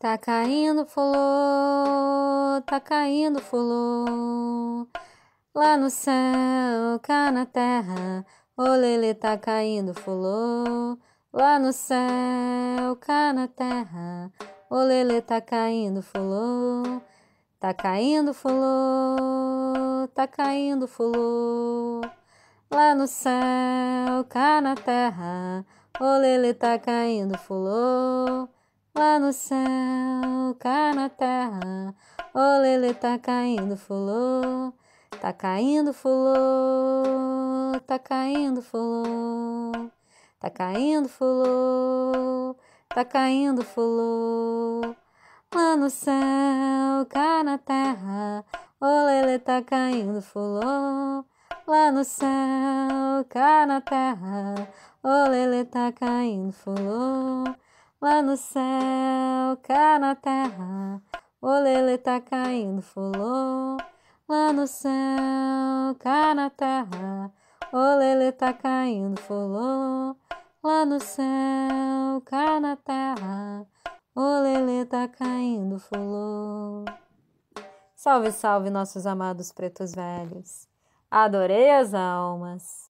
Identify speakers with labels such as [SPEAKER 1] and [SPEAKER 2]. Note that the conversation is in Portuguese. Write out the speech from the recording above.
[SPEAKER 1] Tá caindo fulô, tá caindo fulô. Lá no céu, cá na terra, o lele tá caindo fulô. Lá no céu, cá na terra, o lele tá caindo fulô. Tá caindo fulô, tá caindo fulô. Lá no céu, cá na terra, o lele tá caindo fulô lá no céu, cá na terra. Ô lele, tá caindo fulô, tá caindo fulô, tá caindo fulô, tá caindo fulô, tá caindo fulô. Lá no céu, cá na terra, ô lele, tá caindo fulô. Lá no céu, cá na terra, ô lele, tá caindo fulô. Lá no céu, cá na terra, o lele tá caindo, fulô. Lá no céu, cá na terra, o lele tá caindo, fulô. Lá no céu, cá na terra, o lele tá caindo, fulô. Salve, salve, nossos amados pretos velhos. Adorei as almas.